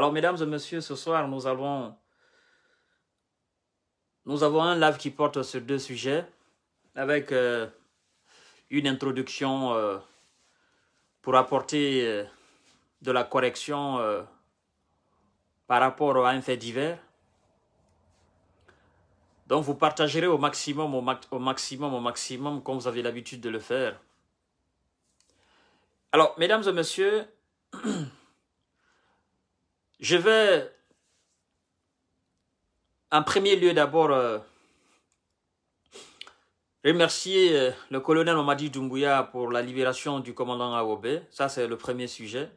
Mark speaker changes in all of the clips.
Speaker 1: Alors, mesdames et messieurs, ce soir, nous avons Nous avons un live qui porte sur deux sujets, avec euh, une introduction euh, pour apporter euh, de la correction par rapport à un fait divers. Donc vous partagerez au maximum, au maximum, au maximum, comme vous avez l'habitude de le faire. Alors, mesdames et messieurs, Je vais, en premier lieu d'abord, euh, remercier euh, le colonel Mamadi Doumbouya pour la libération du commandant Awobe. Ça, c'est le premier sujet.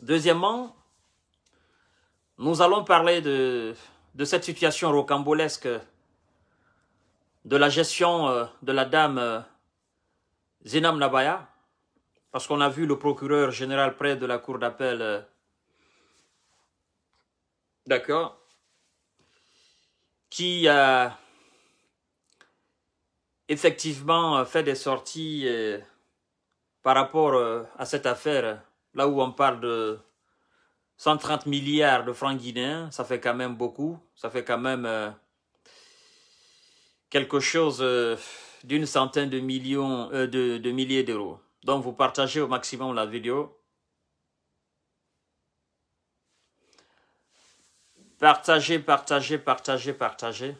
Speaker 1: Deuxièmement, nous allons parler de, cette situation rocambolesque de la gestion euh, de la dame Zenam Nabaya, parce qu'on a vu le procureur général près de la cour d'appel d'accord, qui a effectivement fait des sorties euh, par rapport euh, à cette affaire, là où on parle de 130 milliards de francs guinéens, ça fait quand même beaucoup, ça fait quand même euh, quelque chose d'une centaine de millions de, de milliers d'euros. Donc vous partagez au maximum la vidéo Partagez, partagez, partagez, partagez.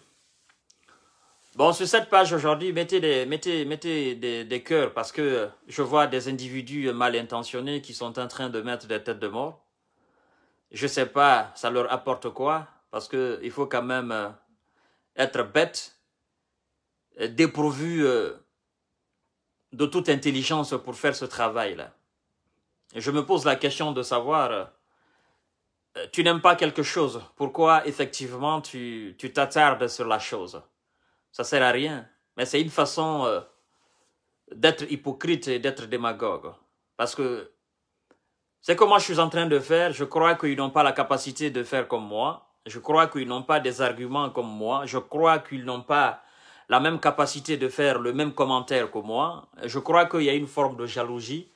Speaker 1: Bon, sur cette page aujourd'hui, mettez des, mettez, mettez des, des cœurs parce que je vois des individus mal intentionnés qui sont en train de mettre des têtes de mort. Je sais pas, ça leur apporte quoi parce que il faut quand même euh, être bête, euh, dépourvu euh, de toute intelligence pour faire ce travail-là. Je me pose la question de savoir euh, tu n'aimes pas quelque chose, pourquoi effectivement tu t'attardes sur la chose Ça sert à rien. Mais c'est une façon euh, d'être hypocrite et d'être démagogue. Parce que c'est comme moi je suis en train de faire, je crois qu'ils n'ont pas la capacité de faire comme moi. Je crois qu'ils n'ont pas des arguments comme moi. Je crois qu'ils n'ont pas la même capacité de faire le même commentaire que moi. Je crois qu'il y a une forme de jalousie.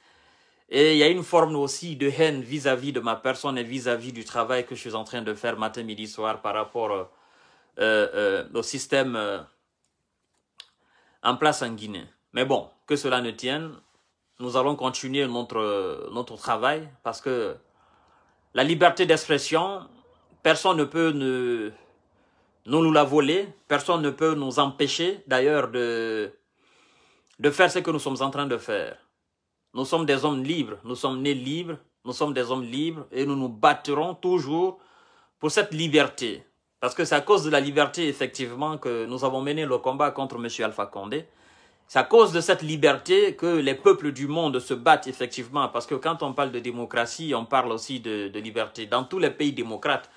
Speaker 1: Et il y a une forme aussi de haine vis-à-vis de ma personne et vis-à-vis du travail que je suis en train de faire matin, midi, soir par rapport euh, euh, euh, au système en place en Guinée. Mais bon, que cela ne tienne, nous allons continuer notre, notre travail parce que la liberté d'expression, personne ne peut ne, nous, nous la voler, personne ne peut nous empêcher d'ailleurs de, de faire ce que nous sommes en train de faire. Nous sommes des hommes libres, nous sommes nés libres, nous sommes des hommes libres et nous nous battrons toujours pour cette liberté. Parce que c'est à cause de la liberté, effectivement, que nous avons mené le combat contre M. Alpha Condé. C'est à cause de cette liberté que les peuples du monde se battent effectivement, parce que quand on parle de démocratie, on parle aussi de, liberté. Dans tous les pays démocrates,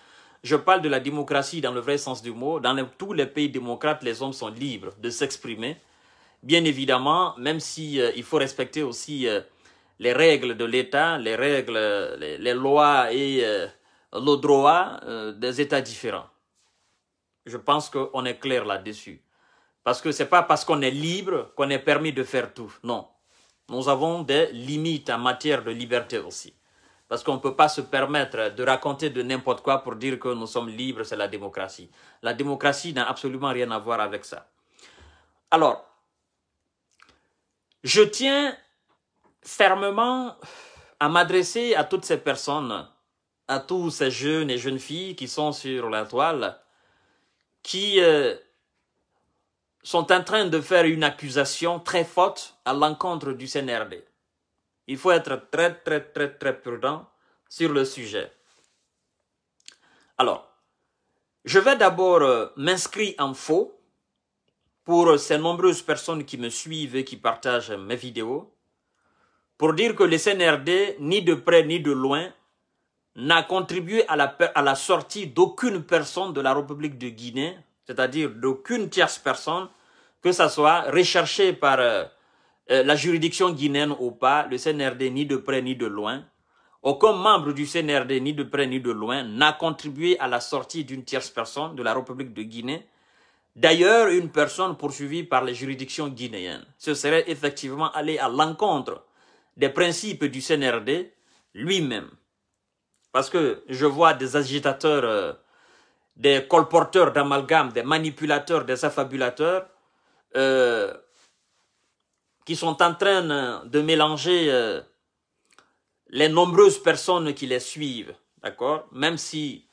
Speaker 1: je parle de la démocratie dans le vrai sens du mot, dans tous les pays démocrates, les hommes sont libres de s'exprimer, bien évidemment, même s'il euh, faut respecter aussi euh, les règles de l'État, les règles, les, lois et euh, le droit des États différents. Je pense qu'on est clair là-dessus. Parce que ce n'est pas parce qu'on est libre qu'on est permis de faire tout. Non. Nous avons des limites en matière de liberté aussi. Parce qu'on ne peut pas se permettre de raconter de n'importe quoi pour dire que nous sommes libres, c'est la démocratie. La démocratie n'a absolument rien à voir avec ça. Alors, je tiens fermement à m'adresser à toutes ces personnes, à tous ces jeunes et jeunes filles qui sont sur la toile, qui euh, sont en train de faire une accusation très forte à l'encontre du CNRD. Il faut être très très très très prudent sur le sujet. Alors, je vais d'abord euh, m'inscrire en faux pour ces nombreuses personnes qui me suivent et qui partagent mes vidéos, pour dire que le CNRD, ni de près ni de loin, n'a contribué à la, sortie d'aucune personne de la République de Guinée, c'est-à-dire d'aucune tierce personne, que ce soit recherchée par euh, euh, la juridiction guinéenne ou pas, le CNRD, ni de près ni de loin, aucun membre du CNRD, ni de près ni de loin, n'a contribué à la sortie d'une tierce personne de la République de Guinée, D'ailleurs, une personne poursuivie par les juridictions guinéennes, ce serait effectivement aller à l'encontre des principes du CNRD lui-même. Parce que je vois des agitateurs, euh, des colporteurs d'amalgames, des manipulateurs, des affabulateurs, euh, qui sont en train euh, de mélanger les nombreuses personnes qui les suivent, d'accord Même si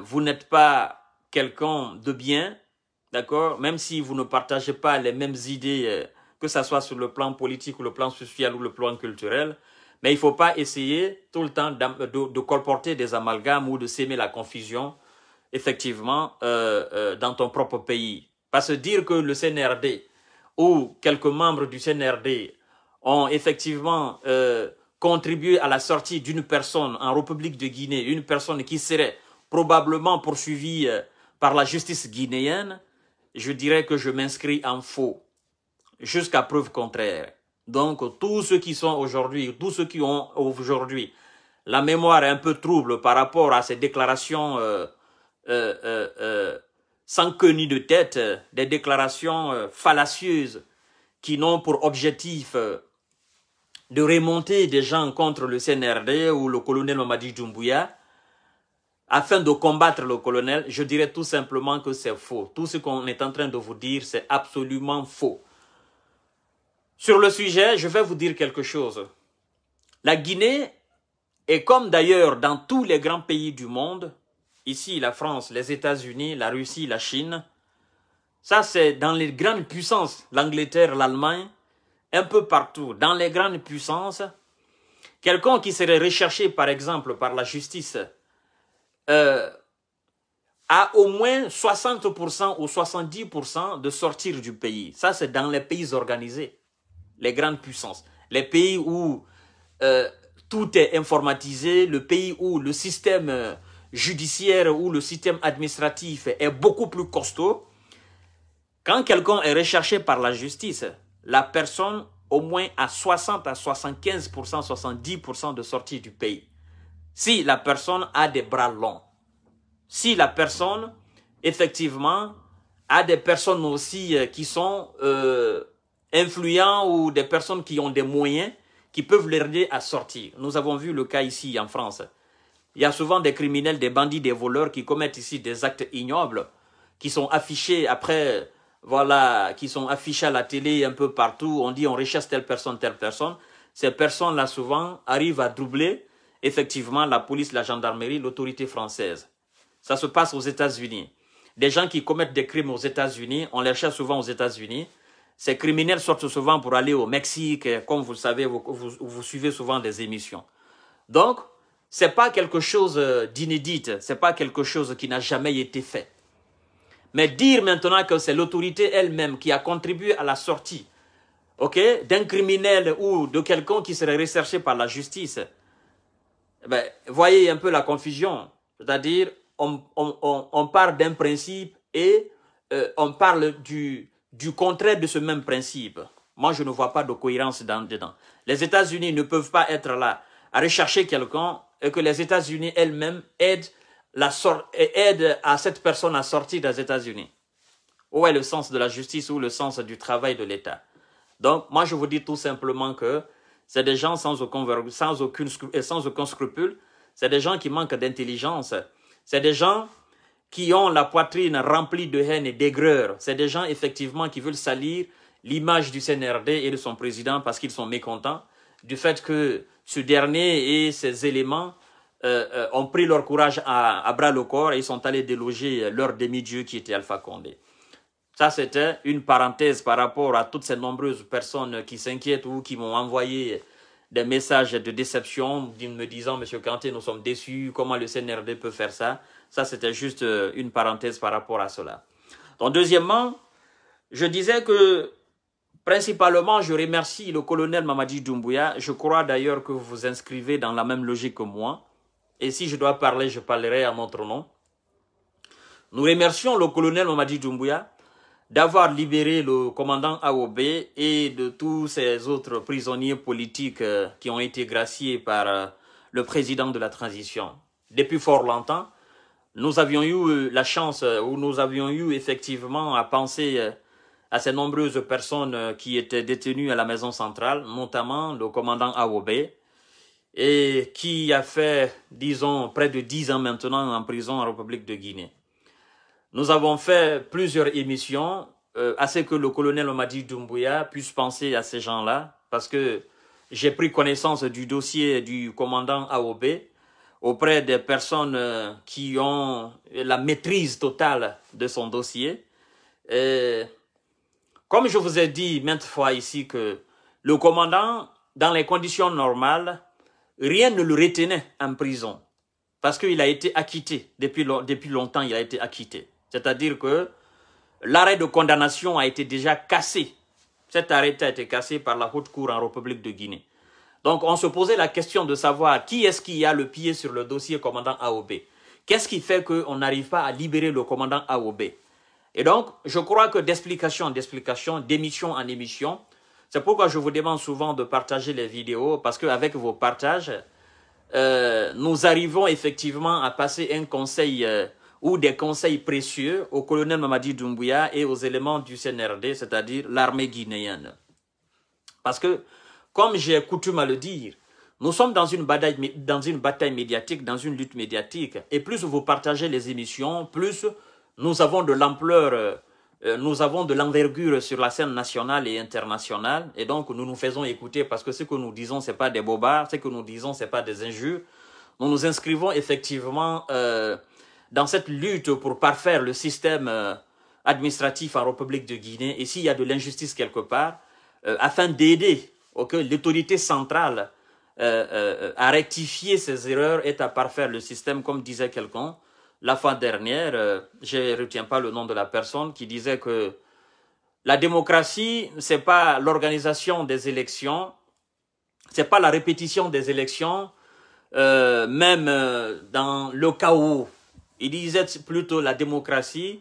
Speaker 1: vous n'êtes pas quelqu'un de bien, d'accord Même si vous ne partagez pas les mêmes idées, euh, que ce soit sur le plan politique ou le plan social ou le plan culturel, mais il ne faut pas essayer tout le temps de, colporter des amalgames ou de s'aimer la confusion, effectivement, euh, euh, dans ton propre pays. Parce que dire que le CNRD ou quelques membres du CNRD ont effectivement contribué à la sortie d'une personne en République de Guinée, une personne qui serait probablement poursuivie par la justice guinéenne, je dirais que je m'inscris en faux, jusqu'à preuve contraire. Donc tous ceux qui sont aujourd'hui, tous ceux qui ont aujourd'hui la mémoire est un peu trouble par rapport à ces déclarations euh, euh, euh, sans queue ni de tête, des déclarations fallacieuses qui n'ont pour objectif de remonter des gens contre le CNRD ou le colonel Mamadi Doumbouya, afin de combattre le colonel, je dirais tout simplement que c'est faux. Tout ce qu'on est en train de vous dire, c'est absolument faux. Sur le sujet, je vais vous dire quelque chose. La Guinée est comme d'ailleurs dans tous les grands pays du monde, ici la France, les États-Unis, la Russie, la Chine, ça c'est dans les grandes puissances, l'Angleterre, l'Allemagne, un peu partout, dans les grandes puissances, quelqu'un qui serait recherché par exemple par la justice euh, à au moins 60% ou 70% de sortir du pays. Ça, c'est dans les pays organisés, les grandes puissances, les pays où euh, tout est informatisé, le pays où le système euh, judiciaire ou le système administratif est beaucoup plus costaud. Quand quelqu'un est recherché par la justice, la personne au moins à 60 à 75%, 70% de sortie du pays. Si la personne a des bras longs, si la personne, effectivement, a des personnes aussi euh, qui sont euh, influents ou des personnes qui ont des moyens qui peuvent l'aider à sortir. Nous avons vu le cas ici en France. Il y a souvent des criminels, des bandits, des voleurs qui commettent ici des actes ignobles, qui sont affichés après, voilà, qui sont affichés à la télé un peu partout. On dit on recherche telle personne, telle personne. Ces personnes-là souvent arrivent à doubler effectivement la police, la gendarmerie, l'autorité française. Ça se passe aux États-Unis. Des gens qui commettent des crimes aux États-Unis, on les cherche souvent aux États-Unis. Ces criminels sortent souvent pour aller au Mexique, comme vous le savez, vous, vous, suivez souvent des émissions. Donc, ce n'est pas quelque chose euh, d'inédit, n'est pas quelque chose qui n'a jamais été fait. Mais dire maintenant que c'est l'autorité elle-même qui a contribué à la sortie, ok, d'un criminel ou de quelqu'un qui serait recherché par la justice, vous ben, voyez un peu la confusion. C'est-à-dire, on, on, on, d'un principe et euh, on parle du, du contraire de ce même principe. Moi, je ne vois pas de cohérence dans, dedans. Les États-Unis ne peuvent pas être là à rechercher quelqu'un et que les États-Unis elles-mêmes aident, aident à cette personne à sortir des États-Unis. Où est le sens de la justice ou le sens du travail de l'État Donc, moi, je vous dis tout simplement que c'est des gens euh, sans aucun, scrupule. C'est des gens qui manquent d'intelligence. C'est des gens qui ont la poitrine remplie de haine et d'aigreur. C'est des gens effectivement qui veulent salir l'image du CNRD et de son président parce qu'ils sont mécontents du fait que ce dernier et ses éléments euh, euh, ont pris leur courage à, bras le corps et sont allés déloger leur demi-dieu qui était Alpha Condé. Ça, c'était une parenthèse par rapport à toutes ces nombreuses personnes qui s'inquiètent ou qui m'ont envoyé des messages de déception me disant, Monsieur Kanté, nous sommes déçus, comment le CNRD peut faire ça Ça, c'était juste euh, une parenthèse par rapport à cela. Donc, deuxièmement, je disais que principalement, je remercie le colonel Mamadi Doumbouya. Je crois d'ailleurs que vous vous inscrivez dans la même logique que moi. Et si je dois parler, je parlerai à notre nom. Nous remercions le colonel Mamadi Doumbouya d'avoir libéré le commandant Aobe et de tous ces autres prisonniers politiques euh, qui ont été graciés par euh, le président de la transition. Depuis fort longtemps, nous avions eu euh, la chance ou nous avions eu effectivement à penser à ces nombreuses personnes qui étaient détenues à la maison centrale, notamment le commandant Aobe, et qui a fait, disons, près de dix ans maintenant en prison en République de Guinée. Nous avons fait plusieurs émissions euh, à ce que le colonel Omadi Doumbouya puisse penser à ces gens-là, parce que j'ai pris connaissance du dossier du commandant AOB auprès des personnes euh, qui ont la maîtrise totale de son dossier. comme je vous ai dit maintes fois ici que le commandant, dans les conditions normales, rien ne le retenait en prison parce qu'il a été acquitté. Depuis, depuis longtemps, il a été acquitté. C'est-à-dire que l'arrêt de condamnation a été déjà cassé. Cet arrêt a été cassé par la Haute Cour en République de Guinée. Donc on se posait la question de savoir qui est-ce qui a le pied sur le dossier commandant AOB. Qu'est-ce qui fait qu'on n'arrive pas à libérer le commandant AOB Et donc, je crois que d'explication en explication, d'émission en émission, c'est pourquoi je vous demande souvent de partager les vidéos, parce qu'avec vos partages, euh, nous arrivons effectivement à passer un conseil euh, ou des conseils précieux au colonel Mamadi Doumbouya et aux éléments du CNRD, c'est-à-dire l'armée guinéenne. Parce que, comme j'ai coutume à le dire, nous sommes dans une, bataille, dans une bataille médiatique, dans une lutte médiatique. Et plus vous partagez les émissions, plus nous avons de l'ampleur, euh, nous avons de l'envergure sur la scène nationale et internationale. Et donc, nous nous faisons écouter parce que ce que nous disons, ce n'est pas des bobards, ce que nous disons, ce n'est pas des injures. Nous nous inscrivons effectivement euh, dans cette lutte pour parfaire le système euh, administratif en République de Guinée, et s'il y a de l'injustice quelque part, euh, afin d'aider que l'autorité centrale euh, à rectifier ses erreurs et à parfaire le système, comme disait quelqu'un la fois dernière, je ne retiens pas le nom de la personne, qui disait que la démocratie, ce n'est pas l'organisation des élections, ce n'est pas la répétition des élections, même dans le chaos il disait plutôt la démocratie,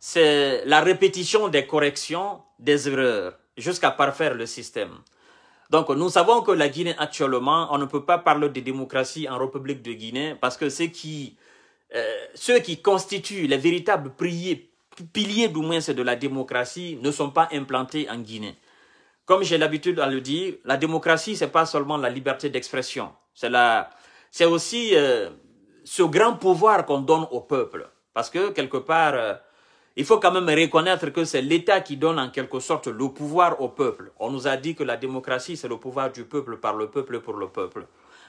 Speaker 1: c'est la répétition des corrections, des erreurs, jusqu'à parfaire le système. Donc nous savons que la Guinée actuellement, on ne peut pas parler de démocratie en République de Guinée parce que ceux qui, euh, ceux qui constituent les véritables piliers du moins de la démocratie ne sont pas implantés en Guinée. Comme j'ai l'habitude à le dire, la démocratie, c'est pas seulement la liberté d'expression, c'est c'est aussi euh, ce grand pouvoir qu'on donne au peuple. Parce que quelque part, euh, il faut quand même reconnaître que c'est l'État qui donne en quelque sorte le pouvoir au peuple. On nous a dit que la démocratie, c'est le pouvoir du peuple par le peuple pour le peuple.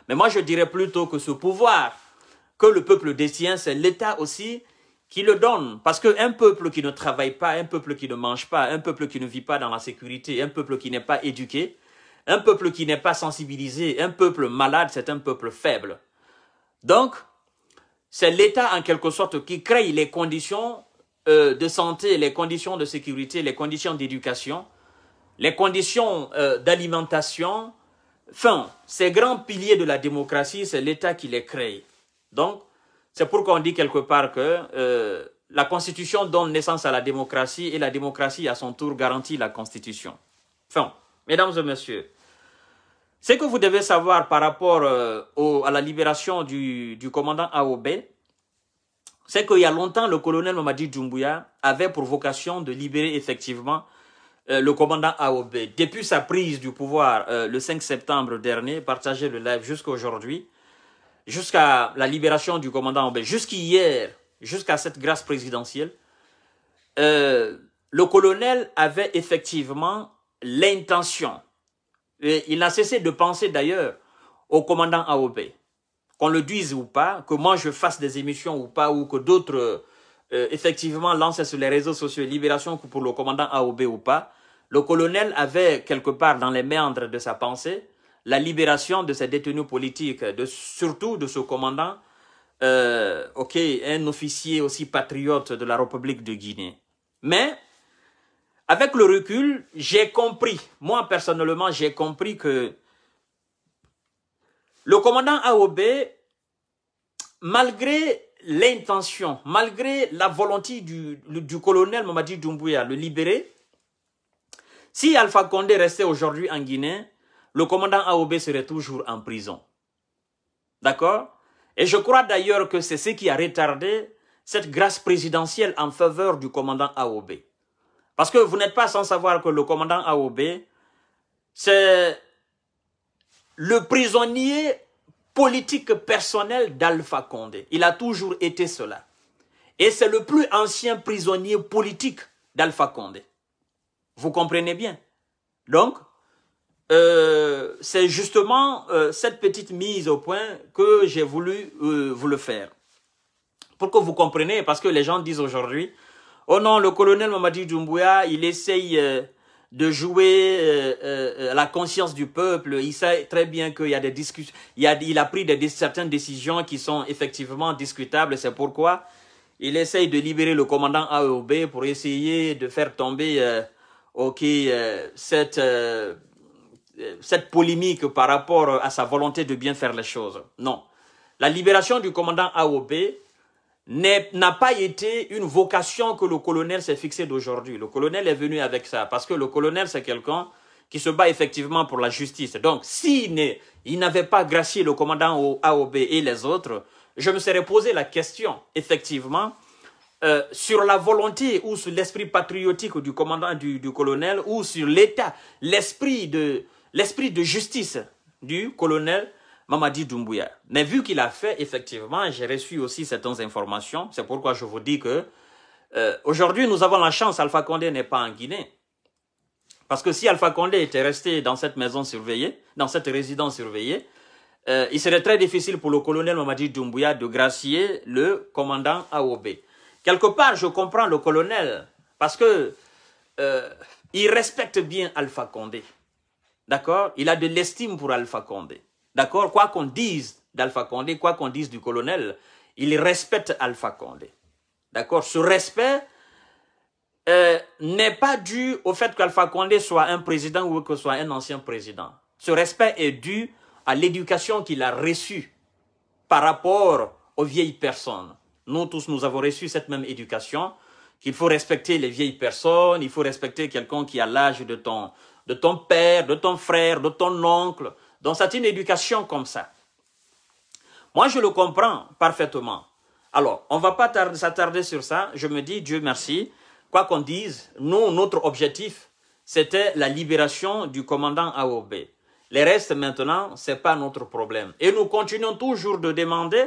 Speaker 1: Mais moi, je dirais plutôt que ce pouvoir que le peuple détient, c'est l'État aussi qui le donne. Parce qu'un peuple qui ne travaille pas, un peuple qui ne mange pas, un peuple qui ne vit pas dans la sécurité, un peuple qui n'est pas éduqué, un peuple qui n'est pas sensibilisé, un peuple malade, c'est un peuple faible. Donc, c'est l'État en quelque sorte qui crée les conditions euh, de santé, les conditions de sécurité, les conditions d'éducation, les conditions euh, d'alimentation. Enfin, ces grands piliers de la démocratie, c'est l'État qui les crée. Donc, c'est pourquoi on dit quelque part que euh, la Constitution donne naissance à la démocratie et la démocratie, à son tour, garantit la Constitution. Enfin, mesdames et messieurs, ce que vous devez savoir par rapport euh, à la libération du, commandant Aobe, c'est qu'il y a longtemps, le colonel Mamadi Djumbuya avait pour vocation de libérer effectivement euh, le commandant Aobe. Depuis sa prise du pouvoir euh, le 5 septembre dernier, partagez le live jusqu'à aujourd'hui, jusqu'à la libération du commandant Aobe, jusqu'hier, jusqu'à cette grâce présidentielle, le colonel avait effectivement l'intention il n'a cessé de penser d'ailleurs au commandant AOP. Qu'on le dise ou pas, que moi je fasse des émissions ou pas, ou que d'autres euh, effectivement lancent sur les réseaux sociaux Libération pour le commandant AOB ou pas, le colonel avait quelque part dans les méandres de sa pensée la libération de ses détenus politiques, surtout de ce commandant, euh, un officier aussi patriote de la République de Guinée. Mais avec le recul, j'ai compris, moi personnellement, j'ai compris que le commandant AOB, malgré l'intention, malgré la volonté du, colonel Mamadi Doumbouya, le libérer, si Alpha Condé restait aujourd'hui en Guinée, le commandant AOB serait toujours en prison. D'accord Et je crois d'ailleurs que c'est ce qui a retardé cette grâce présidentielle en faveur du commandant AOB. Parce que vous n'êtes pas sans savoir que le commandant AOB, c'est le prisonnier politique personnel d'Alpha Condé. Il a toujours été cela. Et c'est le plus ancien prisonnier politique d'Alpha Condé. Vous comprenez bien. Donc, euh, c'est justement euh, cette petite mise au point que j'ai voulu euh, vous le faire. Pour que vous compreniez, parce que les gens disent aujourd'hui, Oh non, le colonel Mamadi Doumbouya, il essaye euh, de jouer euh, euh, la conscience du peuple. Il sait très bien qu'il y a des discussions. Il a, pris certaines décisions qui sont effectivement discutables. C'est pourquoi il essaye de libérer le commandant A.O.B. E pour essayer de faire tomber cette, cette polémique par rapport à sa volonté de bien faire les choses. Non. La libération du commandant AOB e n'a pas été une vocation que le colonel s'est fixée d'aujourd'hui. Le colonel est venu avec ça, parce que le colonel, c'est quelqu'un qui se bat effectivement pour la justice. Donc, s'il n'avait pas gracié le commandant AOB et les autres, je me serais posé la question, effectivement, euh, sur la volonté ou sur l'esprit patriotique du commandant, du, du colonel, ou sur l'état, l'esprit de justice du colonel Mamadi Doumbouya. Mais vu qu'il a fait, effectivement, j'ai reçu aussi certaines informations. C'est pourquoi je vous dis que euh, aujourd'hui, nous avons la chance, Alpha Condé n'est pas en Guinée. Parce que si Alpha Condé était resté dans cette maison surveillée, dans cette résidence surveillée, euh, il serait très difficile pour le colonel Mamadi Doumbouya de gracier le commandant AOB. Quelque part, je comprends le colonel, parce que euh, il respecte bien Alpha Condé. D'accord Il a de l'estime pour Alpha Condé. D'accord Quoi qu'on dise d'Alpha Condé, quoi qu'on dise du colonel, il respecte Alpha Condé. D'accord Ce respect euh, n'est pas dû au fait qu'Alpha Condé soit un président ou que soit un ancien président. Ce respect est dû à l'éducation qu'il a reçue par rapport aux vieilles personnes. Nous tous, nous avons reçu cette même éducation, qu'il faut respecter les vieilles personnes, il faut respecter quelqu'un qui a l'âge de ton, de ton père, de ton frère, de ton oncle, donc c'est une éducation comme ça. Moi, je le comprends parfaitement. Alors, on ne va pas s'attarder sur ça. Je me dis, Dieu merci, quoi qu'on dise, nous, notre objectif, c'était la libération du commandant AOB. Les restes, maintenant, ce n'est pas notre problème. Et nous continuons toujours de demander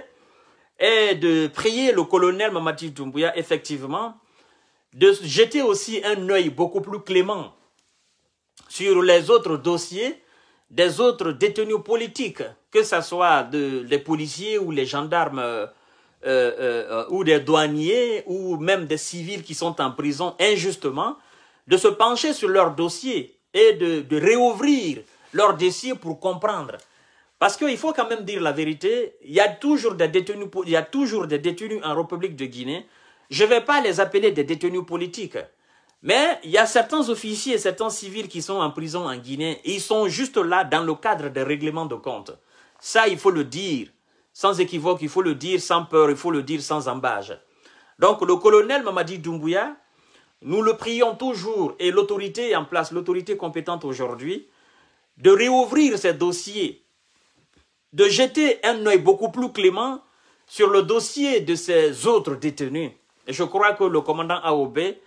Speaker 1: et de prier le colonel Mamadi Doumbouya, effectivement, de jeter aussi un œil beaucoup plus clément sur les autres dossiers des autres détenus politiques, que ce soit des policiers ou les gendarmes euh, euh, euh, ou des douaniers ou même des civils qui sont en prison injustement, de se pencher sur leurs dossiers et de, réouvrir leur dossier pour comprendre. Parce qu'il faut quand même dire la vérité, il y a toujours des détenus en République de Guinée. Je ne vais pas les appeler des détenus politiques. Mais il y a certains officiers, certains civils qui sont en prison en Guinée et ils sont juste là dans le cadre des règlements de compte. Ça, il faut le dire sans équivoque, il faut le dire sans peur, il faut le dire sans embâge. Donc le colonel Mamadi Doumbouya, nous le prions toujours, et l'autorité en place, l'autorité compétente aujourd'hui, de réouvrir ces dossiers, de jeter un œil beaucoup plus clément sur le dossier de ces autres détenus. Et je crois que le commandant Aobé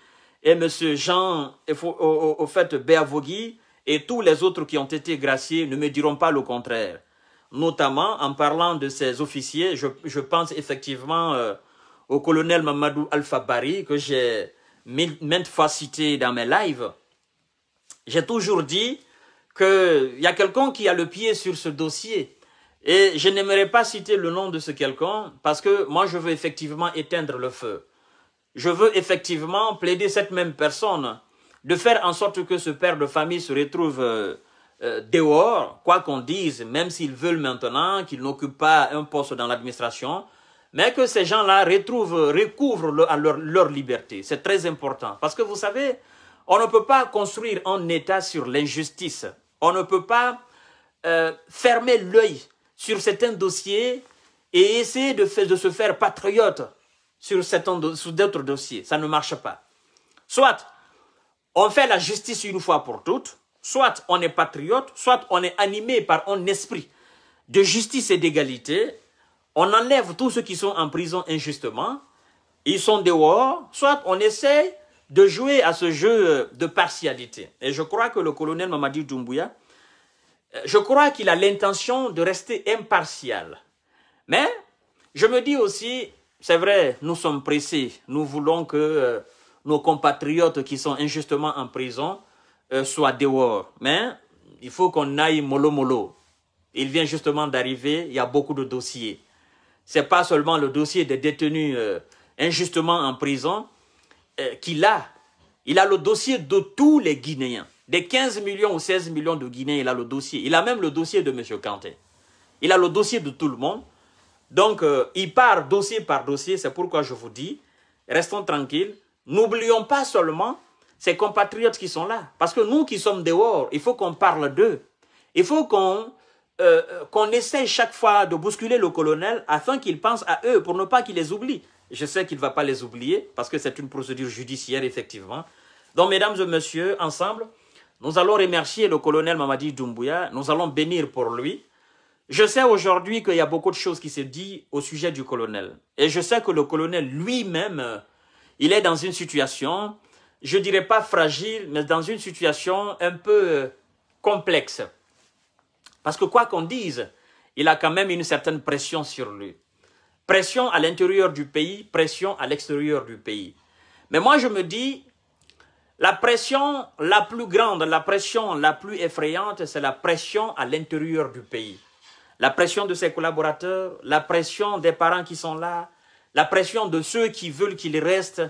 Speaker 1: et M. Jean, au, fait, Béavogui, et tous les autres qui ont été graciés ne me diront pas le contraire. Notamment, en parlant de ces officiers, je, pense effectivement euh, au colonel Mamadou Al-Fabari que j'ai maintes fois cité dans mes lives. J'ai toujours dit qu'il y a quelqu'un qui a le pied sur ce dossier. Et je n'aimerais pas citer le nom de ce quelqu'un parce que moi, je veux effectivement éteindre le feu je veux effectivement plaider cette même personne de faire en sorte que ce père de famille se retrouve euh, euh, dehors, quoi qu'on dise, même s'ils veulent maintenant qu'il n'occupe pas un poste dans l'administration, mais que ces gens-là retrouvent, recouvrent leur, leur, liberté. C'est très important. Parce que vous savez, on ne peut pas construire un État sur l'injustice. On ne peut pas euh, fermer l'œil sur certains dossiers et essayer de se faire patriote sur, d'autres dossiers. Ça ne marche pas. Soit on fait la justice une fois pour toutes, soit on est patriote, soit on est animé par un esprit de justice et d'égalité. On enlève tous ceux qui sont en prison injustement, ils sont dehors, soit on essaie de jouer à ce jeu de partialité. Et je crois que le colonel Mamadi Doumbouya, euh, je crois qu'il a l'intention de rester impartial. Mais je me dis aussi, c'est vrai, nous sommes pressés. Nous voulons que euh, nos compatriotes qui sont injustement en prison euh, soient dehors. Mais il faut qu'on aille mollo mollo. Il vient justement d'arriver, il y a beaucoup de dossiers. Ce n'est pas seulement le dossier des détenus euh, injustement en prison qu'il a. Il a le dossier de tous les Guinéens. Des 15 millions ou 16 millions de Guinéens, il a le dossier. Il a même le dossier de M. Kanté. Il a le dossier de tout le monde. Donc, euh, il part dossier par dossier. C'est pourquoi je vous dis, restons tranquilles. N'oublions pas seulement ces compatriotes qui sont là. Parce que nous qui sommes dehors, il faut qu'on parle d'eux. Il faut qu'on euh, euh, qu'on essaie chaque fois de bousculer le colonel afin qu'il pense à eux pour ne pas qu'il les oublie. Je sais qu'il ne va pas les oublier parce que c'est une procédure judiciaire, effectivement. Donc, mesdames et messieurs, ensemble, nous allons remercier le colonel Mamadi Doumbouya. Nous allons bénir pour lui. Je sais aujourd'hui qu'il y a beaucoup de choses qui se disent au sujet du colonel. Et je sais que le colonel lui-même, euh, il est dans une situation, je dirais pas fragile, mais dans une situation un peu euh, complexe. Parce que quoi qu'on dise, il a quand même une certaine pression sur lui. Pression à l'intérieur du pays, pression à l'extérieur du pays. Mais moi, je me dis, la pression la plus grande, la pression la plus effrayante, c'est la pression à l'intérieur du pays la pression de ses collaborateurs, la pression des parents qui sont là, la pression de ceux qui veulent qu'il reste,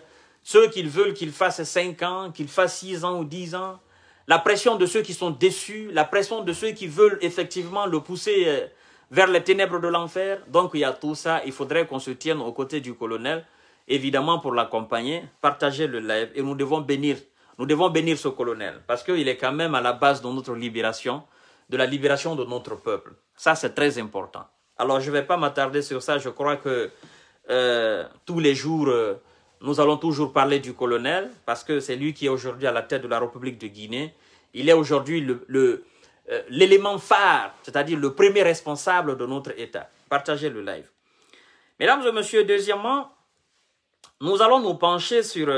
Speaker 1: ceux qui veulent qu'il fasse 5 ans, qu'il fasse 6 ans ou 10 ans, la pression de ceux qui sont déçus, la pression de ceux qui veulent effectivement le pousser euh, vers les ténèbres de l'enfer. Donc il y a tout ça, il faudrait qu'on se tienne aux côtés du colonel, évidemment pour l'accompagner, partager le live et nous devons bénir, nous devons bénir ce colonel parce qu'il est quand même à la base de notre libération de la libération de notre peuple. Ça, c'est très important. Alors, je ne vais pas m'attarder sur ça. Je crois que euh, tous les jours, euh, nous allons toujours parler du colonel, parce que c'est lui qui est aujourd'hui à la tête de la République de Guinée. Il est aujourd'hui euh, l'élément le, phare, c'est-à-dire le premier responsable de notre État. Partagez le live. Mesdames et messieurs, deuxièmement, nous allons nous pencher sur,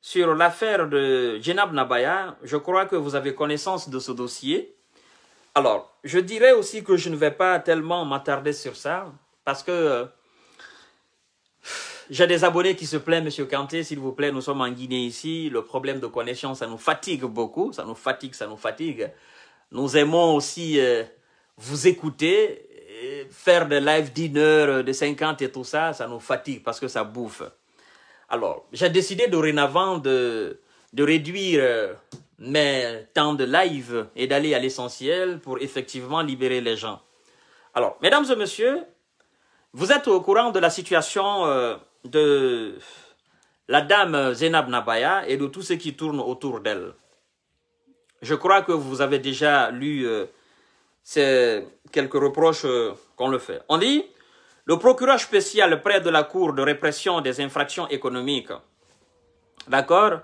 Speaker 1: sur l'affaire de Jenab Nabaya. Je crois que vous avez connaissance de ce dossier. Alors, je dirais aussi que je ne vais pas tellement m'attarder sur ça, parce que euh, j'ai des abonnés qui se plaignent, Monsieur Kanté, s'il vous plaît, nous sommes en Guinée ici, le problème de connexion, ça nous fatigue beaucoup, ça nous fatigue, ça nous fatigue. Nous aimons aussi euh, vous écouter, euh, faire des live heure, de 50 et tout ça, ça nous fatigue parce que ça bouffe. Alors, j'ai décidé dorénavant de, de réduire mais tant de live et d'aller à l'essentiel pour effectivement libérer les gens. Alors, mesdames et messieurs, vous êtes au courant de la situation euh, de la dame Zénab Nabaya et de tout ce qui tourne autour d'elle. Je crois que vous avez déjà lu euh, ces quelques reproches euh, qu'on le fait. On dit, le procureur spécial près de la Cour de répression des infractions économiques, d'accord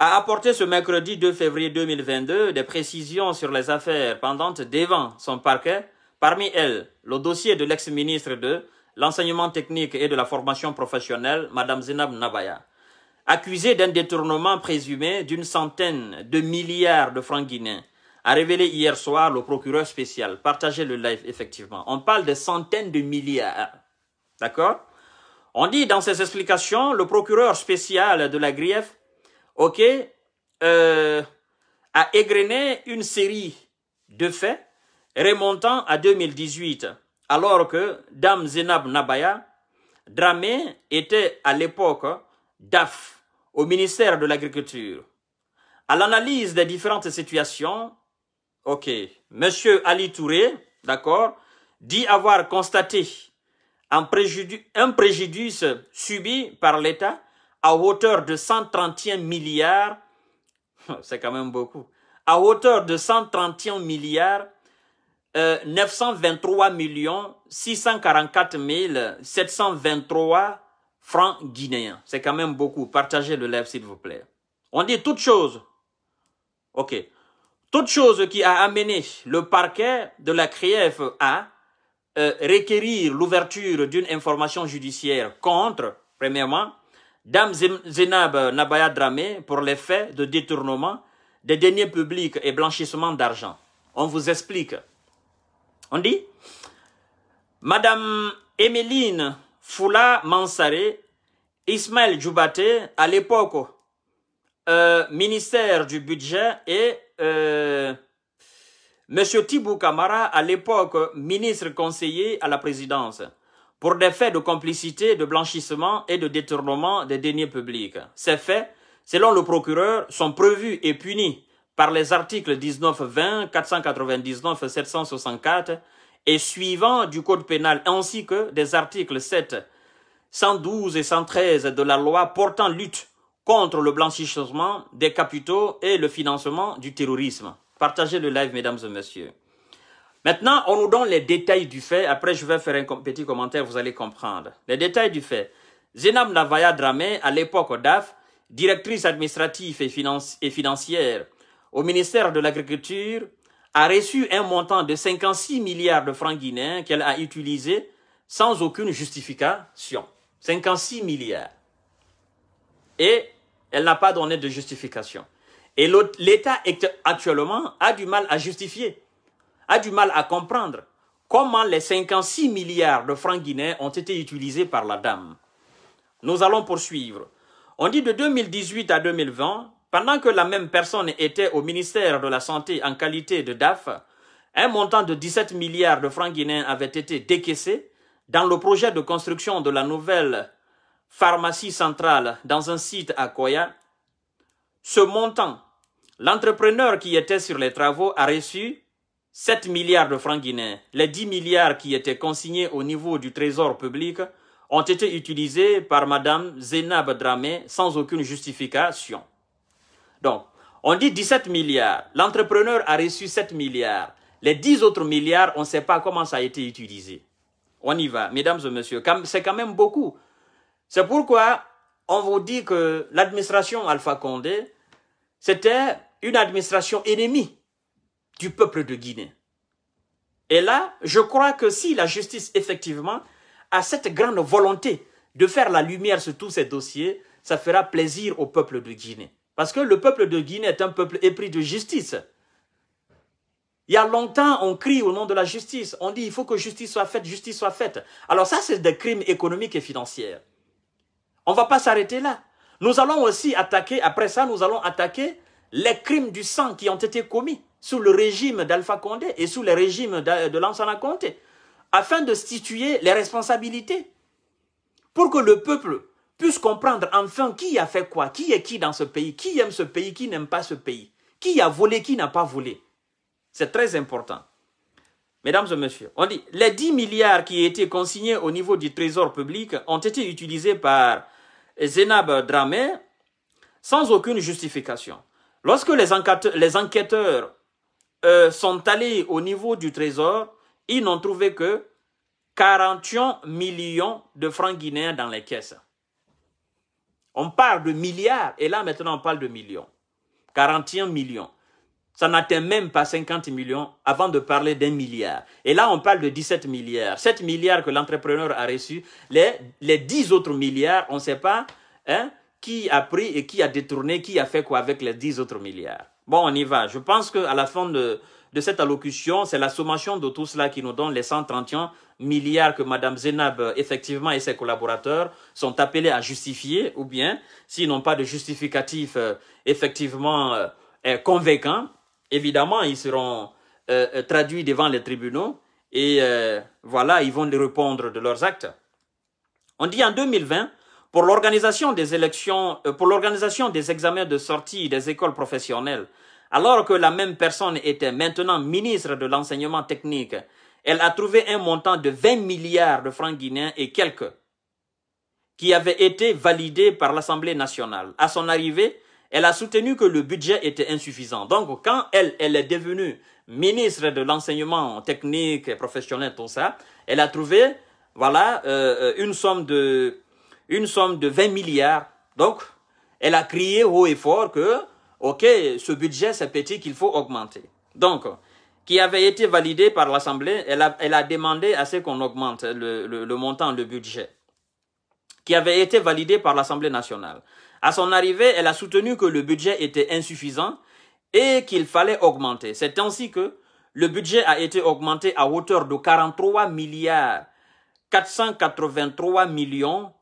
Speaker 1: a apporté ce mercredi 2 février 2022 des précisions sur les affaires pendantes devant son parquet, parmi elles le dossier de l'ex-ministre de l'enseignement technique et de la formation professionnelle, Mme Zinab Nabaya, accusée d'un détournement présumé d'une centaine de milliards de francs guinéens, a révélé hier soir le procureur spécial. Partagez le live, effectivement. On parle de centaines de milliards. D'accord On dit dans ses explications, le procureur spécial de la grief ok, euh, a égrené une série de faits remontant à 2018, alors que Dame Zenab Nabaya Dramé était à l'époque DAF au ministère de l'Agriculture. À l'analyse des différentes situations, ok, Monsieur Ali Touré, d'accord, dit avoir constaté un préjudice subi par l'État à hauteur de 131 milliards, c'est quand même beaucoup, à hauteur de 131 milliards 923 euh, millions 644 723 francs guinéens. C'est quand même beaucoup. Partagez le live, s'il vous plaît. On dit toute chose. OK. Toute chose qui a amené le parquet de la CRIEF à euh, requérir l'ouverture d'une information judiciaire contre, premièrement, Dame Zenab Nabaya Dramé pour les faits de détournement des deniers publics et blanchissement d'argent. On vous explique. On dit Madame Emeline Foula Mansaré, Ismaël Djoubaté, à l'époque euh, ministère du budget, et M. Euh, Monsieur Tibou Kamara, à l'époque ministre conseiller à la présidence pour des faits de complicité, de blanchissement et de détournement des deniers publics. Ces faits, selon le procureur, sont prévus et punis par les articles 19, 20, 499, 764 et suivants du Code pénal ainsi que des articles 7, 112 et 113 de la loi portant lutte contre le blanchissement des capitaux et le financement du terrorisme. Partagez le live, mesdames et messieurs. Maintenant, on nous donne les détails du fait. Après, je vais faire un petit commentaire, vous allez comprendre. Les détails du fait. Zenab Navaya Dramé, à l'époque DAF, directrice administrative et, et financière au ministère de l'Agriculture, a reçu un montant de 56 milliards de francs guinéens qu'elle a utilisé sans aucune justification. 56 milliards. Et elle n'a pas donné de justification. Et l'État actuellement a du mal à justifier a du mal à comprendre comment les 56 milliards de francs guinéens ont été utilisés par la dame. Nous allons poursuivre. On dit de 2018 à 2020, pendant que la même personne était au ministère de la Santé en qualité de DAF, un montant de 17 milliards de francs guinéens avait été décaissé dans le projet de construction de la nouvelle pharmacie centrale dans un site à Koya. Ce montant, l'entrepreneur qui était sur les travaux a reçu 7 milliards de francs guinéens, les 10 milliards qui étaient consignés au niveau du trésor public ont été utilisés par Madame Zénab Dramé sans aucune justification. Donc, on dit 17 milliards, l'entrepreneur a reçu 7 milliards, les 10 autres milliards, on ne sait pas comment ça a été utilisé. On y va, mesdames et messieurs, c'est quand même beaucoup. C'est pourquoi on vous dit que l'administration Alpha Condé, c'était une administration ennemie du peuple de Guinée. Et là, je crois que si la justice, effectivement, a cette grande volonté de faire la lumière sur tous ces dossiers, ça fera plaisir au peuple de Guinée. Parce que le peuple de Guinée est un peuple épris de justice. Il y a longtemps, on crie au nom de la justice. On dit, il faut que justice soit faite, justice soit faite. Alors ça, c'est des crimes économiques et financiers. On ne va pas s'arrêter là. Nous allons aussi attaquer, après ça, nous allons attaquer les crimes du sang qui ont été commis sous le régime d'Alpha Condé et sous le régime de Lansana Condé, afin de situer les responsabilités, pour que le peuple puisse comprendre enfin qui a fait quoi, qui est qui dans ce pays, qui aime ce pays, qui n'aime pas ce pays, qui a volé, qui n'a pas volé. C'est très important. Mesdames et messieurs, on dit les 10 milliards qui étaient consignés au niveau du trésor public ont été utilisés par Zénab Dramé sans aucune justification. Lorsque les enquêteurs euh, sont allés au niveau du trésor, ils n'ont trouvé que 41 millions de francs guinéens dans les caisses. On parle de milliards et là maintenant on parle de millions. 41 millions. Ça n'atteint même pas 50 millions avant de parler d'un milliard. Et là, on parle de 17 milliards. 7 milliards que l'entrepreneur a reçus. Les, les 10 autres milliards, on ne sait pas hein, qui a pris et qui a détourné, qui a fait quoi avec les 10 autres milliards. Bon, on y va. Je pense qu'à la fin de, cette allocution, c'est la sommation de tout cela qui nous donne les 131 milliards que Mme Zenab, euh, effectivement, et ses collaborateurs sont appelés à justifier, ou bien, s'ils n'ont pas de justificatif euh, effectivement euh, convaincant, évidemment, ils seront traduits devant les tribunaux et voilà, ils vont les répondre de leurs actes. On dit en 2020, pour l'organisation des élections, pour l'organisation des examens de sortie des écoles professionnelles alors que la même personne était maintenant ministre de l'enseignement technique, elle a trouvé un montant de 20 milliards de francs guinéens et quelques qui avait été validé par l'Assemblée nationale. À son arrivée, elle a soutenu que le budget était insuffisant. Donc, quand elle, elle est devenue ministre de l'enseignement technique, et professionnel, tout ça, elle a trouvé, voilà, euh, une somme de, une somme de 20 milliards. Donc, elle a crié haut et fort que OK, ce budget, c'est petit qu'il faut augmenter. Donc, qui avait été validé par l'Assemblée, elle a, demandé à ce qu'on augmente le, montant, le budget, qui avait été validé par l'Assemblée nationale. À son arrivée, elle a soutenu que le budget était insuffisant et qu'il fallait augmenter. C'est ainsi que le budget a été augmenté à hauteur de 43 milliards 483 millions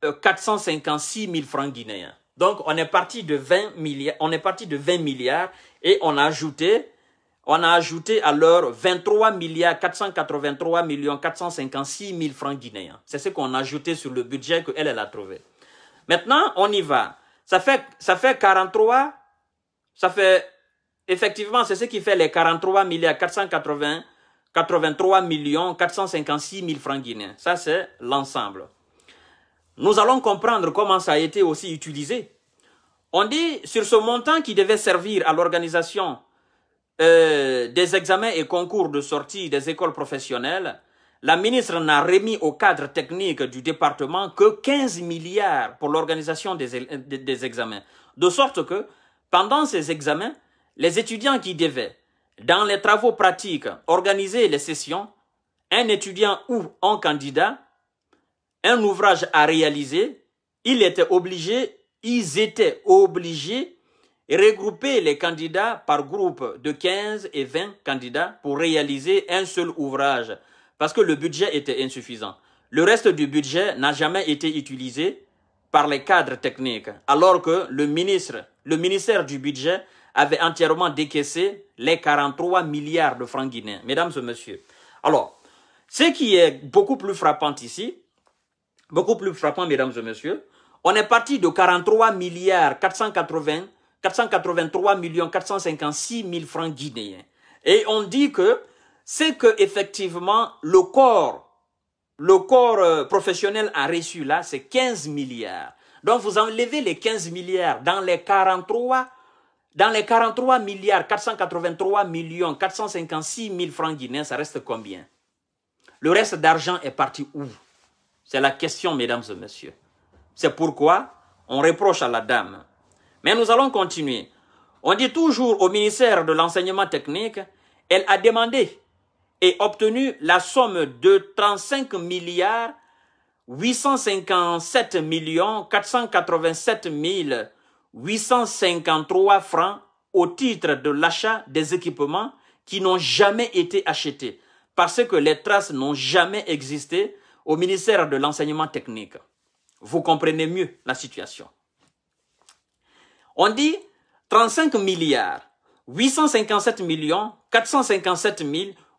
Speaker 1: 456 euh, 000 francs guinéens. Donc, on est parti de 20 milliards, on est parti de 20 milliards et on a ajouté, on a ajouté à 23 milliards 483 millions 456 000 francs guinéens. C'est ce qu'on a ajouté sur le budget qu'elle, elle a trouvé. Maintenant, on y va. Ça fait, ça fait 43, ça fait, effectivement, c'est ce qui fait les 43 milliards 480 83 millions 456 000 francs guinéens. Ça, c'est l'ensemble. Nous allons comprendre comment ça a été aussi utilisé. On dit sur ce montant qui devait servir à l'organisation euh, des examens et concours de sortie des écoles professionnelles, la ministre n'a remis au cadre technique du département que 15 milliards pour l'organisation des examens. De sorte que, pendant ces examens, les étudiants qui devaient, dans les travaux pratiques, organiser les sessions, un étudiant ou un candidat un ouvrage à réaliser, il était obligé, ils étaient obligés de regrouper les candidats par groupe de 15 et 20 candidats pour réaliser un seul ouvrage parce que le budget était insuffisant. Le reste du budget n'a jamais été utilisé par les cadres techniques, alors que le ministre, le ministère du budget avait entièrement décaissé les 43 milliards de francs guinéens. Mesdames et messieurs, alors, ce qui est beaucoup plus frappant ici, beaucoup plus frappant, mesdames et messieurs. On est parti de 43 milliards 480, 483 millions 456 000 francs guinéens. Et on dit que c'est que effectivement le corps, le corps euh, professionnel a reçu là, c'est 15 milliards. Donc vous enlevez les 15 milliards dans les 43 dans les 43 milliards 483 millions 456 mille francs guinéens, ça reste combien Le reste d'argent est parti où c'est la question, mesdames et messieurs. C'est pourquoi on reproche à la dame. Mais nous allons continuer. On dit toujours au ministère de l'enseignement technique, elle a demandé et obtenu la somme de 35 milliards 857 millions 487 853 francs au titre de l'achat des équipements qui n'ont jamais été achetés parce que les traces n'ont jamais existé au ministère de l'enseignement technique. Vous comprenez mieux la situation. On dit 35 milliards 857 millions 457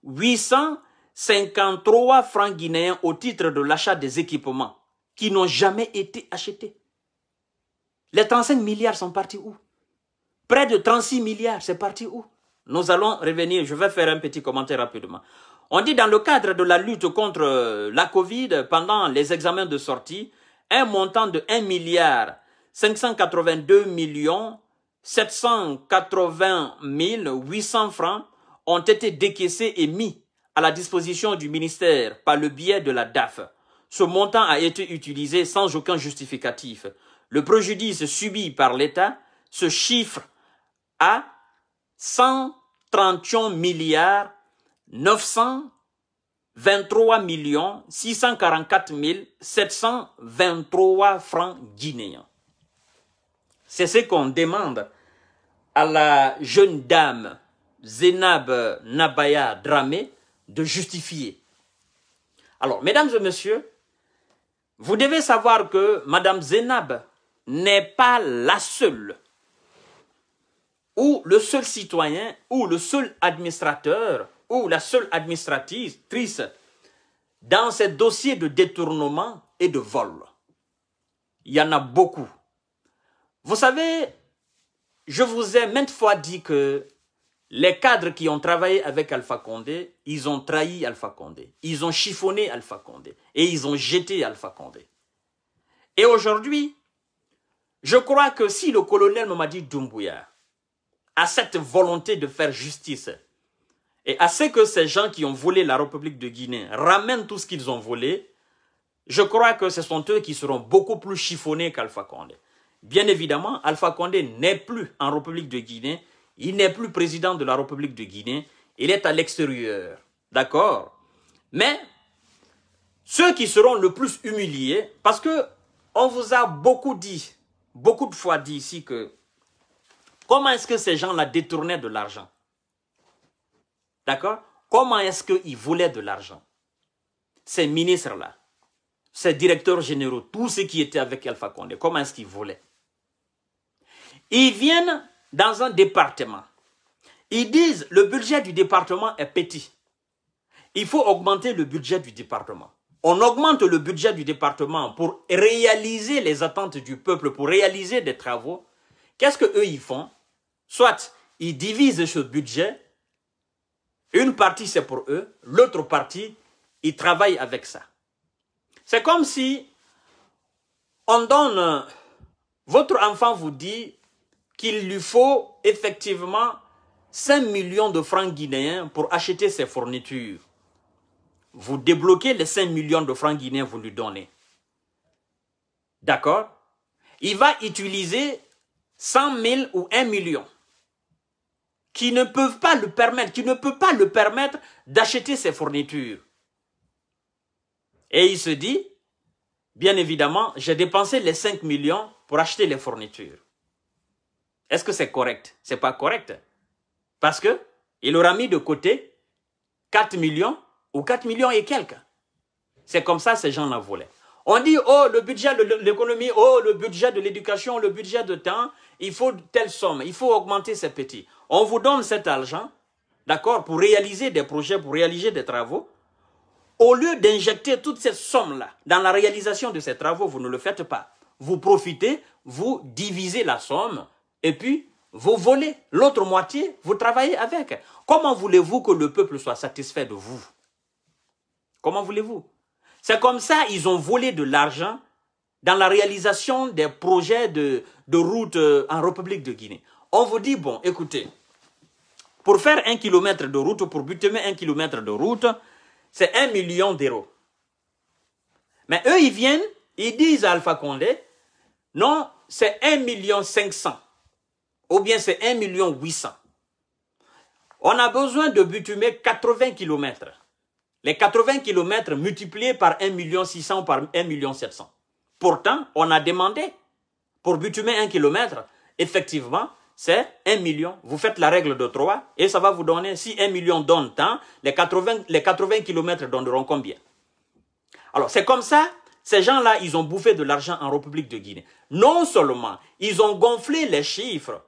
Speaker 1: 853 francs guinéens au titre de l'achat des équipements qui n'ont jamais été achetés. Les 35 milliards sont partis où Près de 36 milliards, c'est parti où Nous allons revenir, je vais faire un petit commentaire rapidement. On dit dans le cadre de la lutte contre euh, la Covid, pendant les examens de sortie, un montant de 1 milliard 582 millions 780 800 francs ont été décaissés et mis à la disposition du ministère par le biais de la DAF. Ce montant a été utilisé sans aucun justificatif. Le préjudice subi par l'État se chiffre à 131 milliards 923 644 723 francs guinéens. C'est ce qu'on demande à la jeune dame Zénab Nabaya Dramé de justifier. Alors, mesdames et messieurs, vous devez savoir que Madame Zénab n'est pas la seule ou le seul citoyen ou le seul administrateur ou la seule administratrice dans ces dossiers de détournement et de vol. Il y en a beaucoup. Vous savez, je vous ai maintes fois dit que les cadres qui ont travaillé avec Alpha Condé, ils ont trahi Alpha Condé, ils ont chiffonné Alpha Condé et ils ont jeté Alpha Condé. Et aujourd'hui, je crois que si le colonel Mamadi Doumbouya a cette volonté de faire justice et à ce que ces gens qui ont volé la République de Guinée ramènent tout ce qu'ils ont volé, je crois que ce sont eux qui seront beaucoup plus chiffonnés qu'Alpha Condé. Bien évidemment, Alpha Condé n'est plus en République de Guinée, il n'est plus président de la République de Guinée, il est à l'extérieur. D'accord Mais ceux qui seront le plus humiliés, parce que on vous a beaucoup dit, beaucoup de fois dit ici que comment est-ce que ces gens-là détournaient de l'argent D'accord Comment est-ce qu'ils voulaient de l'argent Ces ministres-là, ces directeurs généraux, tous ceux qui étaient avec Alpha Condé, comment est-ce qu'ils voulaient Ils viennent dans un département. Ils disent le budget du département est petit. Il faut augmenter le budget du département. On augmente le budget du département pour réaliser les attentes du peuple, pour réaliser des travaux. Qu'est-ce que ils font Soit ils divisent ce budget une partie, c'est pour eux. L'autre partie, ils travaillent avec ça. C'est comme si on donne... Votre enfant vous dit qu'il lui faut effectivement 5 millions de francs guinéens pour acheter ses fournitures. Vous débloquez les 5 millions de francs guinéens, vous lui donnez. D'accord Il va utiliser 100 000 ou 1 million qui ne peuvent pas le permettre, qui ne peut pas le permettre d'acheter ses fournitures. Et il se dit, bien évidemment, j'ai dépensé les 5 millions pour acheter les fournitures. Est-ce que c'est correct C'est pas correct. Parce que il aura mis de côté 4 millions ou 4 millions et quelques. C'est comme ça ces gens l'ont volé. On dit, oh, le budget de l'économie, oh, le budget de l'éducation, le budget de temps, il faut telle somme, il faut augmenter ces petits. On vous donne cet argent, d'accord, pour réaliser des projets, pour réaliser des travaux. Au lieu d'injecter toutes ces sommes là dans la réalisation de ces travaux, vous ne le faites pas. Vous profitez, vous divisez la somme et puis vous volez l'autre moitié, vous travaillez avec. Comment voulez-vous que le peuple soit satisfait de vous Comment voulez-vous C'est comme ça, ils ont volé de l'argent dans la réalisation des projets de, route euh, en République de Guinée. On vous dit, bon, écoutez, pour faire un kilomètre de route, pour butumer un kilomètre de route, c'est un million d'euros. Mais eux, ils viennent, ils disent à Alpha Condé, non, c'est un million cinq cents. Ou bien c'est un million huit cents. On a besoin de butumer 80 kilomètres. Les 80 kilomètres multipliés par 1 million six 600 par 1 million sept cents. Pourtant, on a demandé pour butumer un kilomètre. Effectivement, c'est un million. Vous faites la règle de trois et ça va vous donner, si un million donne tant, les 80, les 80 kilomètres donneront combien Alors, c'est comme ça, ces gens-là, ils ont bouffé de l'argent en République de Guinée. Non seulement, ils ont gonflé les chiffres,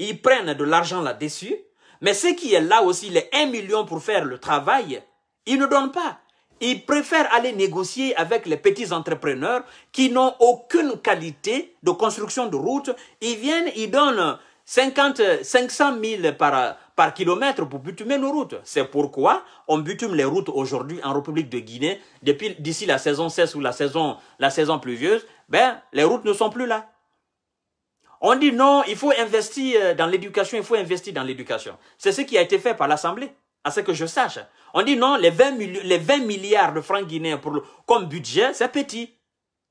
Speaker 1: ils prennent de l'argent là-dessus, mais ce qui est là aussi, les 1 million pour faire le travail, ils ne donnent pas. Ils préfèrent aller négocier avec les petits entrepreneurs qui n'ont aucune qualité de construction de route. Ils viennent, ils donnent 50, 500 000 par, par kilomètre pour butumer nos routes. C'est pourquoi on butume les routes aujourd'hui en République de Guinée. Depuis d'ici la saison 16 ou la saison, la saison pluvieuse, ben, les routes ne sont plus là. On dit non, il faut investir dans l'éducation, il faut investir dans l'éducation. C'est ce qui a été fait par l'Assemblée à ce que je sache. On dit non, les 20, les milliards de francs guinéens pour, comme budget, c'est petit.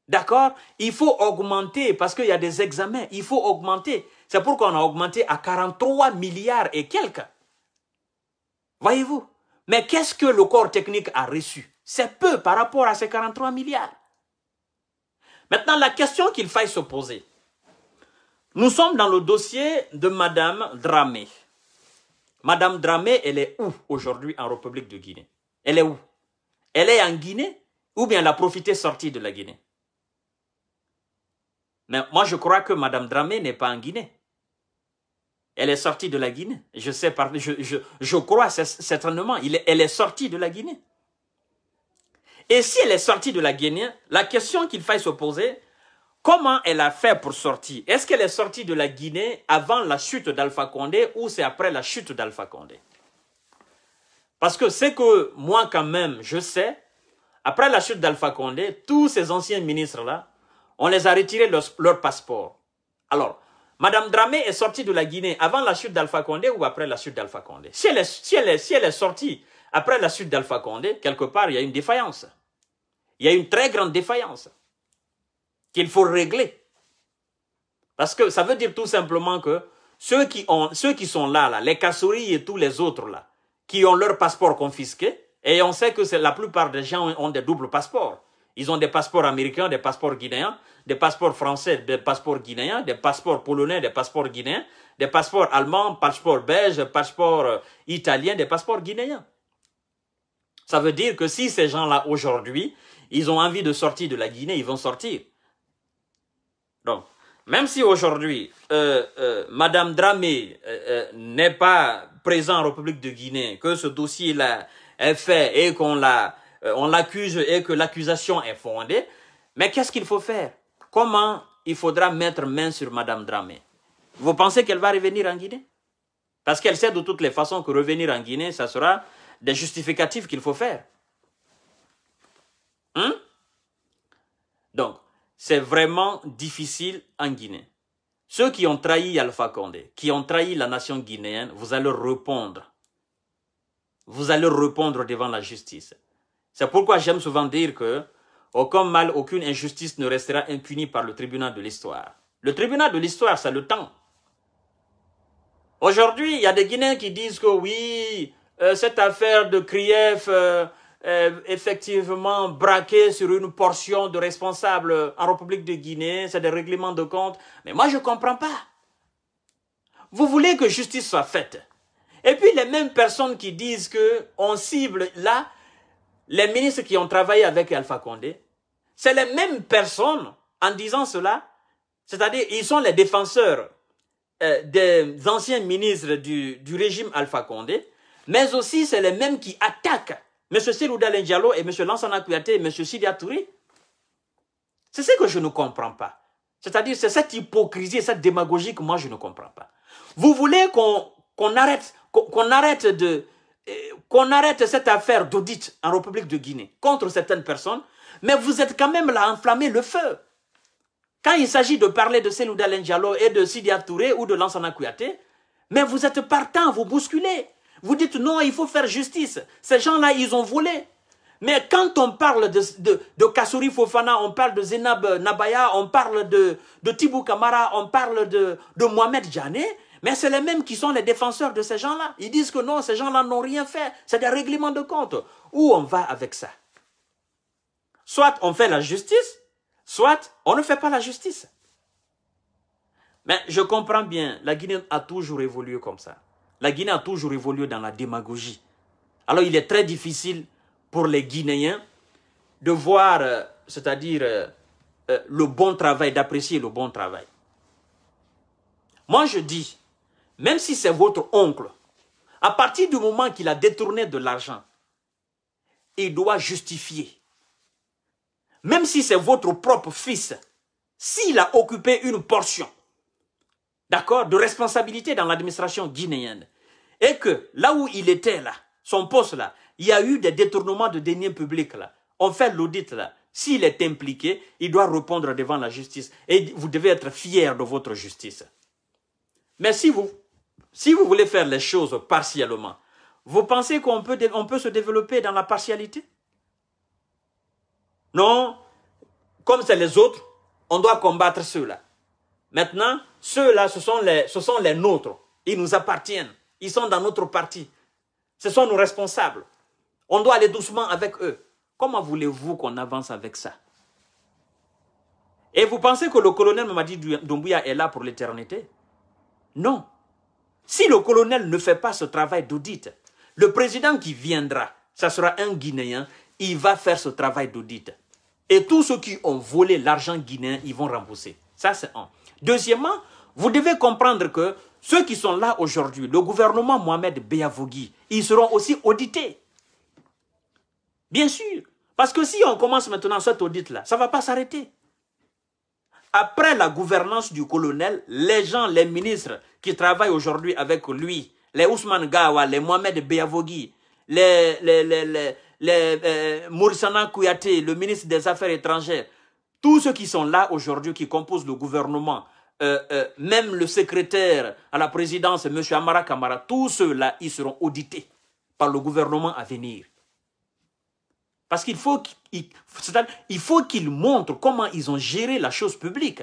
Speaker 1: D'accord Il faut augmenter parce qu'il y a des examens. Il faut augmenter. C'est pourquoi on a augmenté à 43 milliards et quelques. Voyez-vous Mais qu'est-ce que le corps technique a reçu C'est peu par rapport à ces 43 milliards. Maintenant, la question qu'il faille se poser. Nous sommes dans le dossier de Madame Dramé. Madame Dramé, elle est où aujourd'hui en République de Guinée Elle est où Elle est en Guinée ou bien elle a profité sortie de la Guinée Mais moi, je crois que Madame Dramé n'est pas en Guinée. Elle est sortie de la Guinée. Je sais, je, je crois certainement, il elle est sortie de la Guinée. Et si elle est sortie de la Guinée, la question qu'il faille se poser, Comment elle a fait pour sortir Est-ce qu'elle est sortie de la Guinée avant la chute d'Alpha Condé ou c'est après la chute d'Alpha Condé Parce que c'est que moi quand même, je sais, après la chute d'Alpha Condé, tous ces anciens ministres-là, on les a retirés leur, passeport. Alors, Madame Dramé est sortie de la Guinée avant la chute d'Alpha Condé ou après la chute d'Alpha Condé si elle, si, elle si elle est sortie après la chute d'Alpha Condé, quelque part, il y a une défaillance. Il y a une très grande défaillance qu'il faut régler. Parce que ça veut dire tout simplement que ceux qui, ont, ceux qui sont là, là, les Kassouris et tous les autres là, qui ont leur passeport confisqué, et on sait que la plupart des gens ont des doubles passeports. Ils ont des passeports américains, des passeports guinéens, des passeports français, des passeports guinéens, des passeports polonais, des passeports guinéens, des passeports allemands, passeports belges, passeports euh, italiens, des passeports guinéens. Ça veut dire que si ces gens-là aujourd'hui, ils ont envie de sortir de la Guinée, ils vont sortir. Donc, même si aujourd'hui, Mme euh, euh, Madame Dramé euh, n'est pas présente en République de Guinée, que ce dossier-là est fait et qu'on l'a, on l'accuse et que l'accusation est fondée, mais qu'est-ce qu'il faut faire Comment il faudra mettre main sur Madame Dramé Vous pensez qu'elle va revenir en Guinée Parce qu'elle sait de toutes les façons que revenir en Guinée, ça sera des justificatifs qu'il faut faire. Hein? Donc, c'est vraiment difficile en Guinée. Ceux qui ont trahi Alpha Condé, qui ont trahi la nation guinéenne, vous allez répondre. Vous allez répondre devant la justice. C'est pourquoi j'aime souvent dire que aucun mal, aucune injustice ne restera impunie par le tribunal de l'histoire. Le tribunal de l'histoire, c'est le temps. Aujourd'hui, il y a des Guinéens qui disent que oui, euh, cette affaire de Krief, euh, euh, effectivement braqué sur une portion de responsables en République de Guinée, c'est des règlements de compte. Mais moi, je ne comprends pas. Vous voulez que justice soit faite. Et puis les mêmes personnes qui disent que on cible là les ministres qui ont travaillé avec Alpha Condé, c'est les mêmes personnes en disant cela, c'est-à-dire ils sont les défenseurs euh, des anciens ministres du régime Alpha Condé, mais aussi c'est les mêmes qui attaquent M. Sirouda Lendialo et M. Lansana Kouyaté et M. Sidia C'est ce que je ne comprends pas. C'est-à-dire, c'est cette hypocrisie, cette démagogie que moi, je ne comprends pas. Vous voulez qu'on arrête, qu'on arrête de, euh, qu'on arrête cette affaire d'audit en République de Guinée contre certaines personnes, mais vous êtes quand même là à enflammer le feu. Quand il s'agit de parler de Seloudal Lendialo et de Sidia Touré ou de Lansana Kouyaté, mais vous êtes partant, vous bousculez. Vous dites non, il faut faire justice. Ces gens-là, ils ont volé. Mais quand on parle de, de, Fofana, on parle de Zénab Nabaya, on parle de, de Tibou Kamara, on parle de, de Mohamed Djané, mais c'est les mêmes qui sont les défenseurs de ces gens-là. Ils disent que non, ces gens-là n'ont rien fait. C'est des règlements de compte. Où on va avec ça Soit on fait la justice, soit on ne fait pas la justice. Mais je comprends bien, la Guinée a toujours évolué comme ça. La Guinée a toujours évolué dans la démagogie. Alors il est très difficile pour les Guinéens de voir, euh, c'est-à-dire euh, euh, le bon travail, d'apprécier le bon travail. Moi je dis, même si c'est votre oncle, à partir du moment qu'il a détourné de l'argent, il doit justifier. Même si c'est votre propre fils, s'il a occupé une portion, d'accord, de responsabilité dans l'administration guinéenne. Et que là où il était là, son poste là, il y a eu des détournements de deniers publics là. On fait l'audit là. S'il est impliqué, il doit répondre devant la justice. Et vous devez être fier de votre justice. Mais si vous, si vous voulez faire les choses partiellement, vous pensez qu'on peut, on peut se développer dans la partialité Non, comme c'est les autres, on doit combattre ceux-là. Maintenant, ceux-là, ce, sont les, ce sont les nôtres. Ils nous appartiennent. Ils sont dans notre parti. Ce sont nos responsables. On doit aller doucement avec eux. Comment voulez-vous qu'on avance avec ça Et vous pensez que le colonel Mamadi Doumbouya est là pour l'éternité Non. Si le colonel ne fait pas ce travail d'audit, le président qui viendra, ça sera un Guinéen, il va faire ce travail d'audit. Et tous ceux qui ont volé l'argent guinéen, ils vont rembourser. Ça, c'est un. Deuxièmement, vous devez comprendre que ceux qui sont là aujourd'hui, le gouvernement Mohamed Beyavogui, ils seront aussi audités. Bien sûr. Parce que si on commence maintenant cette audite là ça ne va pas s'arrêter. Après la gouvernance du colonel, les gens, les ministres qui travaillent aujourd'hui avec lui, les Ousmane Gawa, les Mohamed Beyavogui, les, les, les, les, euh, Kouyaté, le ministre des Affaires étrangères, tous ceux qui sont là aujourd'hui, qui composent le gouvernement, euh, euh, même le secrétaire à la présidence, M. Amara Kamara, tous ceux-là, ils seront audités par le gouvernement à venir. Parce qu'il faut qu'ils montrent comment ils ont géré la chose publique.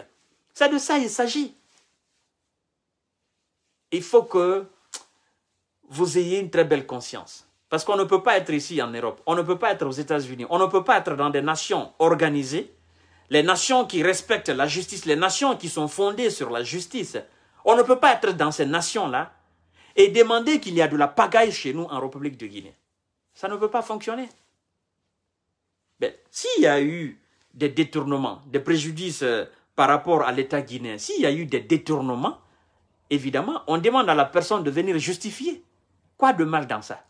Speaker 1: C'est de ça qu'il s'agit. Il faut que vous ayez une très belle conscience. Parce qu'on ne peut pas être ici en Europe, on ne peut pas être aux États-Unis, on ne peut pas être dans des nations organisées les nations qui respectent la justice, les nations qui sont fondées sur la justice. On ne peut pas être dans ces nations-là et demander qu'il y a de la pagaille chez nous en République de Guinée. Ça ne peut pas fonctionner. Ben, s'il y a eu des détournements, des préjudices euh, par rapport à l'État guinéen, s'il y a eu des détournements, évidemment, on demande à la personne de venir justifier. Quoi de mal dans ça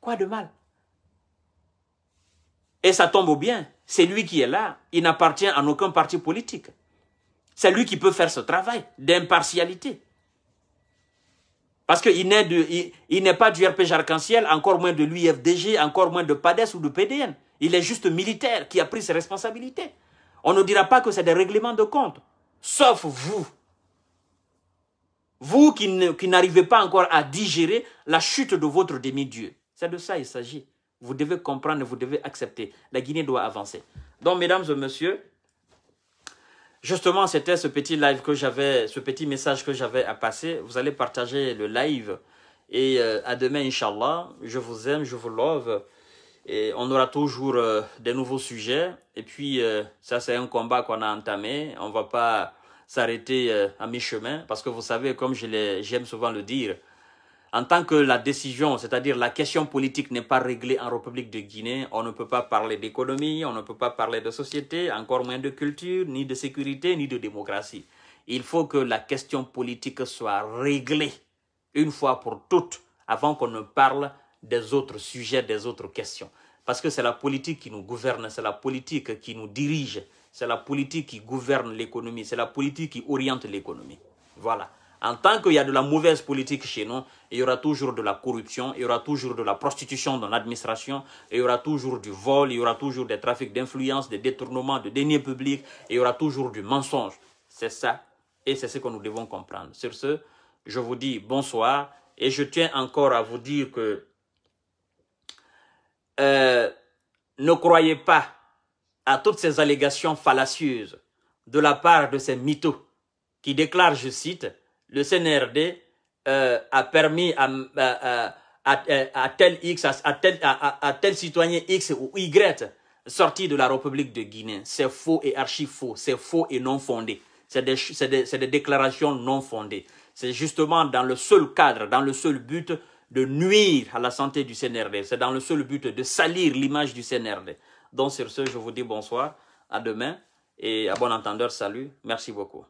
Speaker 1: Quoi de mal Et ça tombe au bien. C'est lui qui est là. Il n'appartient à aucun parti politique. C'est lui qui peut faire ce travail d'impartialité. Parce qu'il n'est il, n'est pas du RPG Arc-en-Ciel, encore moins de l'UFDG, encore moins de PADES ou de PDN. Il est juste militaire qui a pris ses responsabilités. On ne dira pas que c'est des règlements de compte. Sauf vous. Vous qui n'arrivez pas encore à digérer la chute de votre demi-dieu. C'est de ça il s'agit. Vous devez comprendre, vous devez accepter. La Guinée doit avancer. Donc, mesdames et messieurs, justement, c'était ce petit live que j'avais, ce petit message que j'avais à passer. Vous allez partager le live. Et euh, à demain, Inch'Allah. Je vous aime, je vous love. Et on aura toujours euh, des nouveaux sujets. Et puis, euh, ça, c'est un combat qu'on a entamé. On ne va pas s'arrêter à mi-chemin. Parce que vous savez, comme j'aime souvent le dire, en tant que la décision, c'est-à-dire la question politique n'est pas réglée en République de Guinée, on ne peut pas parler d'économie, on ne peut pas parler de société, encore moins de culture, ni de sécurité, ni de démocratie. Il faut que la question politique soit réglée une fois pour toutes avant qu'on ne parle des autres sujets, des autres questions. Parce que c'est la politique qui nous gouverne, c'est la politique qui nous dirige, c'est la politique qui gouverne l'économie, c'est la politique qui oriente l'économie. Voilà. En tant qu'il y a de la mauvaise politique chez nous, il y aura toujours de la corruption, il y aura toujours de la prostitution dans l'administration, il y aura toujours du vol, il y aura toujours des trafics d'influence, des détournements, de deniers publics, il y aura toujours du mensonge. C'est ça et c'est ce que nous devons comprendre. Sur ce, je vous dis bonsoir et je tiens encore à vous dire que euh, ne croyez pas à toutes ces allégations fallacieuses de la part de ces mythos qui déclarent, je cite, le CNRD euh, a permis à, tel X, à, tel, citoyen X ou Y sortir de la République de Guinée. C'est faux et archi faux. C'est faux et non fondé. C'est des, des déclarations non fondées. C'est justement dans le seul cadre, dans le seul but de nuire à la santé du CNRD. C'est dans le seul but de salir l'image du CNRD. Donc sur ce, je vous dis bonsoir, à demain et à bon entendeur, salut. Merci beaucoup.